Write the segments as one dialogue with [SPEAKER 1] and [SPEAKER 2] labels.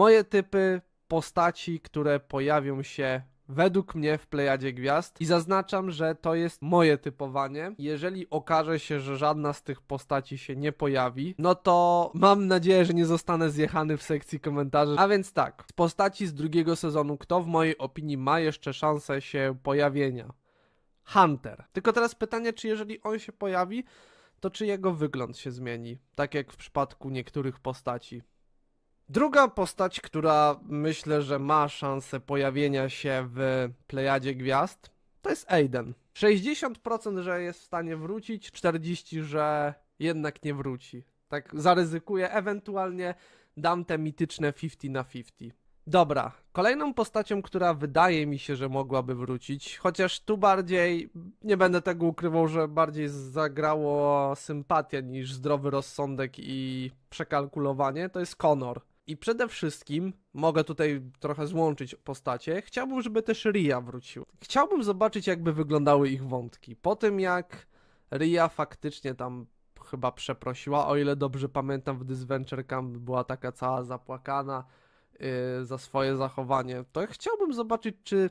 [SPEAKER 1] moje typy postaci, które pojawią się według mnie w plejadzie gwiazd i zaznaczam, że to jest moje typowanie. Jeżeli okaże się, że żadna z tych postaci się nie pojawi, no to mam nadzieję, że nie zostanę zjechany w sekcji komentarzy. A więc tak, z postaci z drugiego sezonu, kto w mojej opinii ma jeszcze szansę się pojawienia? Hunter. Tylko teraz pytanie, czy jeżeli on się pojawi, to czy jego wygląd się zmieni, tak jak w przypadku niektórych postaci. Druga postać, która myślę, że ma szansę pojawienia się w plejadzie gwiazd, to jest Aiden. 60% że jest w stanie wrócić, 40% że jednak nie wróci. Tak zaryzykuję, ewentualnie dam te mityczne 50 na 50. Dobra, kolejną postacią, która wydaje mi się, że mogłaby wrócić, chociaż tu bardziej, nie będę tego ukrywał, że bardziej zagrało sympatia niż zdrowy rozsądek i przekalkulowanie, to jest Conor. I przede wszystkim, mogę tutaj trochę złączyć postacie, chciałbym, żeby też Ria wrócił. Chciałbym zobaczyć, jakby wyglądały ich wątki. Po tym, jak Ria faktycznie tam chyba przeprosiła, o ile dobrze pamiętam, w Disventure Camp była taka cała zapłakana yy, za swoje zachowanie, to chciałbym zobaczyć, czy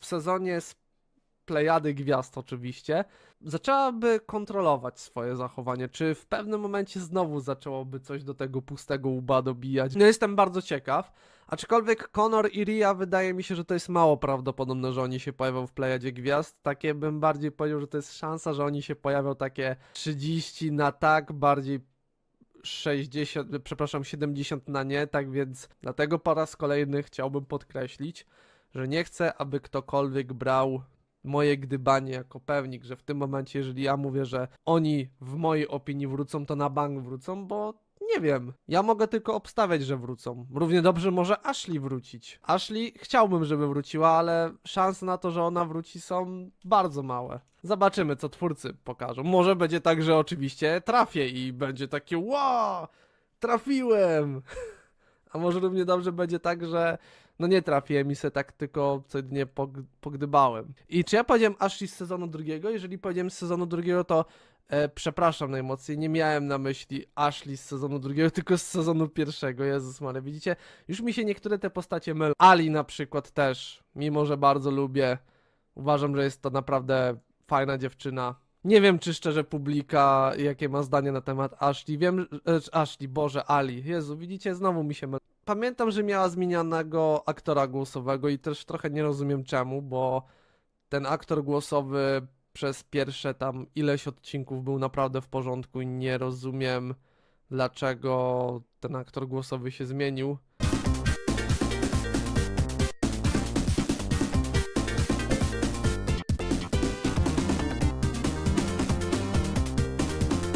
[SPEAKER 1] w sezonie z plejady gwiazd oczywiście, zaczęłaby kontrolować swoje zachowanie. Czy w pewnym momencie znowu zaczęłoby coś do tego pustego łba dobijać? No jestem bardzo ciekaw. Aczkolwiek Conor i Ria wydaje mi się, że to jest mało prawdopodobne, że oni się pojawią w plejadzie gwiazd. Takie bym bardziej powiedział, że to jest szansa, że oni się pojawią takie 30 na tak, bardziej 60, przepraszam, 70 na nie, tak więc dlatego po raz kolejny chciałbym podkreślić, że nie chcę, aby ktokolwiek brał moje gdybanie jako pewnik, że w tym momencie, jeżeli ja mówię, że oni w mojej opinii wrócą, to na bank wrócą, bo nie wiem. Ja mogę tylko obstawiać, że wrócą. Równie dobrze może Ashley wrócić. Ashley chciałbym, żeby wróciła, ale szanse na to, że ona wróci są bardzo małe. Zobaczymy, co twórcy pokażą. Może będzie tak, że oczywiście trafię i będzie takie wow, trafiłem. A może równie dobrze będzie tak, że no nie trafiłem i se tak tylko co dnie pogdybałem. I czy ja powiedziałem Ashley z sezonu drugiego? Jeżeli powiedziałem z sezonu drugiego, to e, przepraszam najmocniej, nie miałem na myśli Ashley z sezonu drugiego, tylko z sezonu pierwszego, Jezus Maria, widzicie? Już mi się niektóre te postacie mylą. Ali na przykład też, mimo że bardzo lubię, uważam, że jest to naprawdę fajna dziewczyna. Nie wiem, czy szczerze publika, jakie ma zdanie na temat Ashley. Wiem, e, Ashley, Boże, Ali. Jezu, widzicie, znowu mi się mylą pamiętam, że miała zmienianego aktora głosowego i też trochę nie rozumiem czemu, bo ten aktor głosowy przez pierwsze tam ileś odcinków był naprawdę w porządku i nie rozumiem dlaczego ten aktor głosowy się zmienił.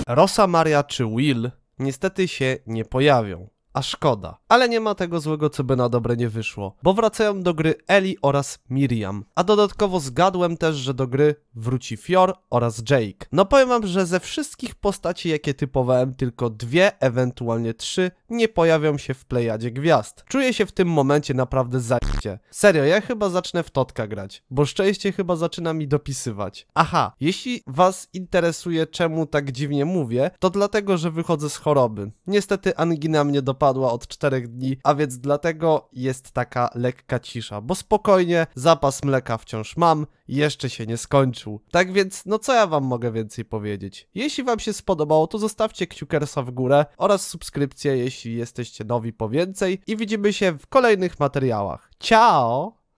[SPEAKER 1] Rosa Maria czy Will niestety się nie pojawią a szkoda. Ale nie ma tego złego, co by na dobre nie wyszło, bo wracają do gry Eli oraz Miriam. A dodatkowo zgadłem też, że do gry wróci Fior oraz Jake. No powiem wam, że ze wszystkich postaci, jakie typowałem, tylko dwie, ewentualnie trzy, nie pojawią się w plejadzie gwiazd. Czuję się w tym momencie naprawdę zajebiście. Serio, ja chyba zacznę w Totka grać, bo szczęście chyba zaczyna mi dopisywać. Aha, jeśli was interesuje, czemu tak dziwnie mówię, to dlatego, że wychodzę z choroby. Niestety angina mnie dopadła opadła od czterech dni, a więc dlatego jest taka lekka cisza, bo spokojnie, zapas mleka wciąż mam, jeszcze się nie skończył. Tak więc, no co ja wam mogę więcej powiedzieć? Jeśli wam się spodobało, to zostawcie kciukersa w górę oraz subskrypcję, jeśli jesteście nowi po więcej i widzimy się w kolejnych materiałach. Ciao!